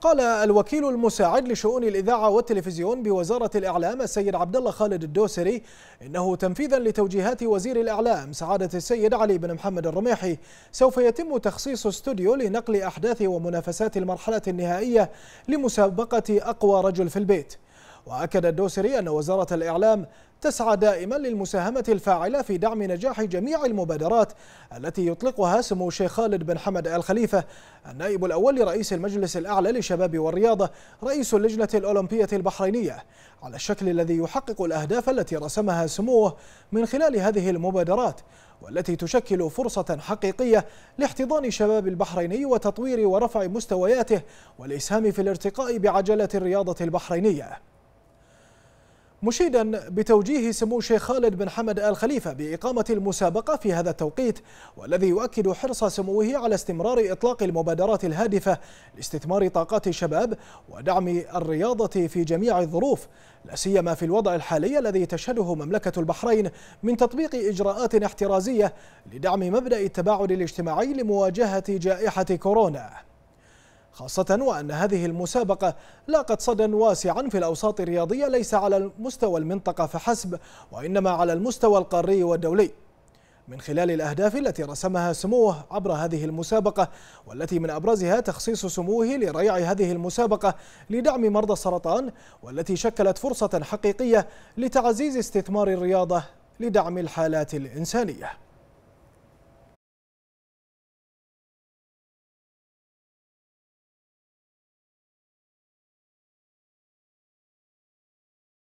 قال الوكيل المساعد لشؤون الإذاعة والتلفزيون بوزارة الإعلام السيد عبد الله خالد الدوسري إنه تنفيذا لتوجيهات وزير الإعلام سعادة السيد علي بن محمد الرميحي سوف يتم تخصيص استوديو لنقل أحداث ومنافسات المرحلة النهائية لمسابقة أقوى رجل في البيت وأكد الدوسري أن وزارة الإعلام تسعى دائما للمساهمة الفاعلة في دعم نجاح جميع المبادرات التي يطلقها سمو الشيخ خالد بن حمد آل خليفة النائب الأول لرئيس المجلس الأعلى للشباب والرياضة رئيس اللجنة الأولمبية البحرينية على الشكل الذي يحقق الأهداف التي رسمها سموه من خلال هذه المبادرات والتي تشكل فرصة حقيقية لاحتضان الشباب البحريني وتطوير ورفع مستوياته والإسهام في الارتقاء بعجلة الرياضة البحرينية مشيدا بتوجيه سمو الشيخ خالد بن حمد آل خليفة بإقامة المسابقة في هذا التوقيت والذي يؤكد حرص سموه على استمرار إطلاق المبادرات الهادفة لاستثمار طاقات الشباب ودعم الرياضة في جميع الظروف لا سيما في الوضع الحالي الذي تشهده مملكة البحرين من تطبيق إجراءات احترازية لدعم مبدأ التباعد الاجتماعي لمواجهة جائحة كورونا خاصة وأن هذه المسابقة لاقت صدى واسعا في الأوساط الرياضية ليس على مستوى المنطقة فحسب وإنما على المستوى القاري والدولي من خلال الأهداف التي رسمها سموه عبر هذه المسابقة والتي من أبرزها تخصيص سموه لريع هذه المسابقة لدعم مرضى السرطان والتي شكلت فرصة حقيقية لتعزيز استثمار الرياضة لدعم الحالات الإنسانية